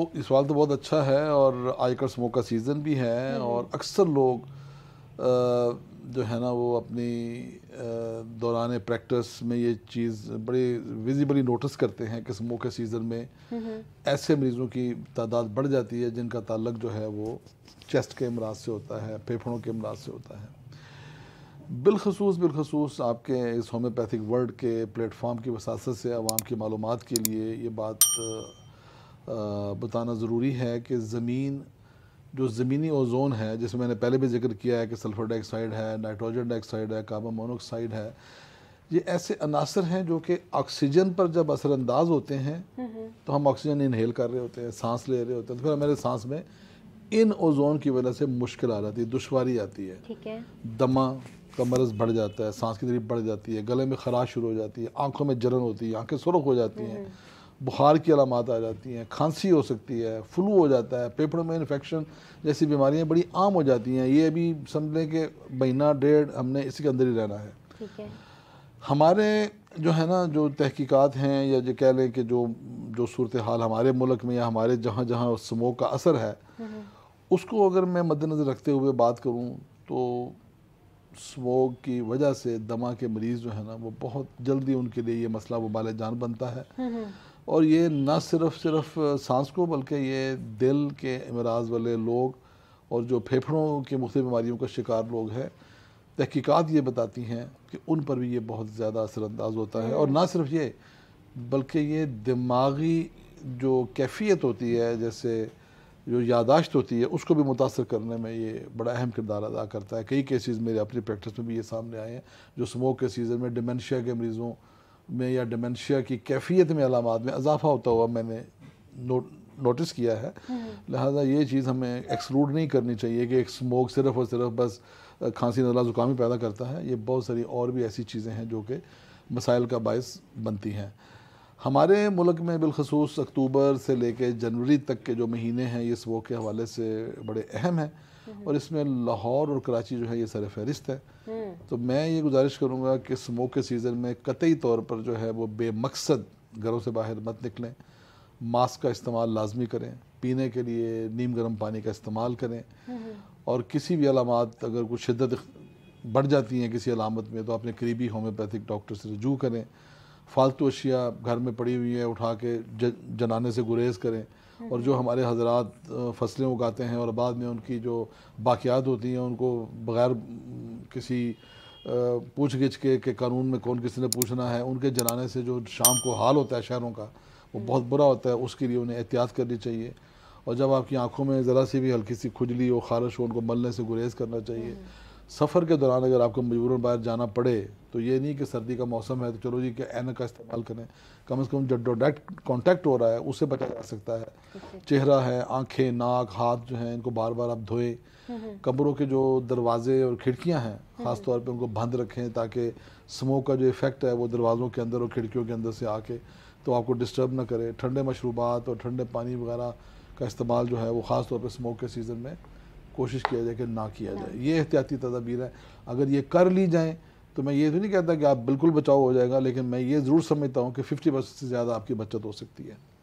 तो इस सवाल तो बहुत अच्छा है और आयकर स्मोक का सीज़न भी है हम्म। और अक्सर लोग जो है ना वो अपनी दौरान प्रैक्टिस में ये चीज़ बड़ी विजिबली नोटिस करते हैं कि स्मोक के सीज़न में हम्म। ऐसे मरीज़ों की तादाद बढ़ जाती है जिनका ताल्लक जो है वो चेस्ट के अमराज से होता है फेफड़ों के अमराज से होता है बिलखसूस बिलखसूस आपके इस होम्योपैथिक वर्ल्ड के प्लेटफॉर्म की वसात से आवाम की मालूम के लिए ये बात बताना ज़रूरी है कि ज़मीन जो ज़मीनी ओजोन है जिसमें मैंने पहले भी जिक्र किया है कि सल्फ़र डाइऑक्साइड है नाइट्रोजन डाइऑक्साइड है कार्बन मोनोऑक्साइड है ये ऐसे अनासर हैं जो कि ऑक्सीजन पर जब असरअंदाज होते हैं तो हम ऑक्सीजन इनहेल कर रहे होते हैं सांस ले रहे होते हैं तो फिर हमारे सांस में इन ओजोन की वजह से मुश्किल आ जाती है दुशारी आती है, है। दमा का मरज बढ़ जाता है सांस की तकलीफ बढ़ जाती है गले में खराश शुरू हो जाती है आंखों में जलन होती है आंखें सुरख हो जाती हैं बुखार की अलामत आ जाती हैं खांसी हो सकती है फ्लू हो जाता है पेपड़ों में इन्फेक्शन जैसी बीमारियां बड़ी आम हो जाती हैं ये अभी समझ लें कि महीना डेढ़ हमने इसी के अंदर ही रहना है ठीक है हमारे जो है ना जो तहकीकात हैं या जो कह लें कि जो जो सूरत हाल हमारे मुल्क में या हमारे जहाँ जहाँ स्मोक का असर है हम्म। उसको अगर मैं मद्दनज़र रखते हुए बात करूँ तो स्मोक की वजह से दमा के मरीज़ जो है ना वो बहुत जल्दी उनके लिए ये मसला वाले जान बनता है हम्म, हम्म। और ये न सिर्फ सिर्फ सांस को बल्कि ये दिल के अमराज वाले लोग और जो फेफड़ों के मुख्त बीमारियों का शिकार लोग हैं तहकीकात ये बताती हैं कि उन पर भी ये बहुत ज़्यादा असरानंदाज होता है और ना सिर्फ ये बल्कि ये दिमागी जो कैफियत होती है जैसे जो यादाश्त होती है उसको भी मुतासर करने में ये बड़ा अहम किरदार अदा करता है कई केसेस मेरे अपनी प्रैक्टिस में भी ये सामने आए हैं जो स्मोक के सीज़न में डिमेंशिया के मरीज़ों में या डमेंशिया की कैफियत में अलामत में इजाफा होता हुआ मैंने नोट नोटिस किया है लिहाजा ये चीज़ हमें एक्सक्लूड नहीं करनी चाहिए कि एक स्मोक सिर्फ और सिर्फ बस खांसी नजला ज़ुकाम ही पैदा करता है ये बहुत सारी और भी ऐसी चीज़ें हैं जो कि मसाइल का बायस बनती हैं हमारे मुल्क में बिलखसूस अक्टूबर से लेकर जनवरी तक के जो महीने हैं ये स्मोक के हवाले से बड़े अहम हैं हम्म। और इसमें लाहौर और कराची जो है ये सर फहरिस्त है हम्म। तो मैं ये गुजारिश करूँगा कि स्मोक के सीज़न में कतई तौर पर जो है वो बेमकसद घरों से बाहर मत निकलें मास्क का इस्तेमाल लाजमी करें पीने के लिए नीम गर्म पानी का इस्तेमाल करें हम्म। और किसी भी अलामत अगर कुछ शिदत बढ़ जाती हैं किसी अलामत में तो अपने करीबी होम्योपैथिक डॉक्टर से रजू करें फालतू अशिया घर में पड़ी हुई है उठा के ज, जनाने से गुरेज करें और जो हमारे हजरात फसलें उगाते हैं और बाद में उनकी जो बाकियात होती हैं उनको बगैर किसी पूछ गिछ के कि कानून में कौन किसने पूछना है उनके जलाने से जो शाम को हाल होता है शहरों का वो हम्म। बहुत बुरा होता है उसके लिए उन्हें एहतियात करनी चाहिए और जब आपकी आंखों में ज़रा सी भी हल्की सी खुजली हो खारश हो उनको मलने से गुरेज करना चाहिए हम्म। सफ़र के दौरान अगर आपको मजबूरन बाहर जाना पड़े तो ये नहीं कि सर्दी का मौसम है तो चलो जी कि एन का इस्तेमाल करें कम से कम जो डायरेक्ट कॉन्टैक्ट हो रहा है उससे बचा जा सकता है चेहरा है आंखें नाक हाथ जो हैं इनको बार बार आप धोएं हम्म, हम्म। कमरों के जो दरवाजे और खिड़कियां हैं हम्म, ख़ास तौर पे उनको बंद रखें ताकि स्मोक का जो इफ़ेक्ट है वो दरवाज़ों के अंदर और खिड़कियों के अंदर से आके तो आपको डिस्टर्ब ना करें ठंडे मशरूबात और ठंडे पानी वगैरह का इस्तेमाल जो है वो ख़ास तौर पर स्मोक के सीज़न में कोशिश किया जाए कि ना किया जाए ये एहतियाती तदाबीर है अगर ये कर ली जाएँ तो मैं ये तो नहीं कहता कि आप बिल्कुल बचाव हो जाएगा लेकिन मैं ये ज़रूर समझता हूँ कि फिफ्टी परसेंट से ज़्यादा आपकी बचत हो सकती है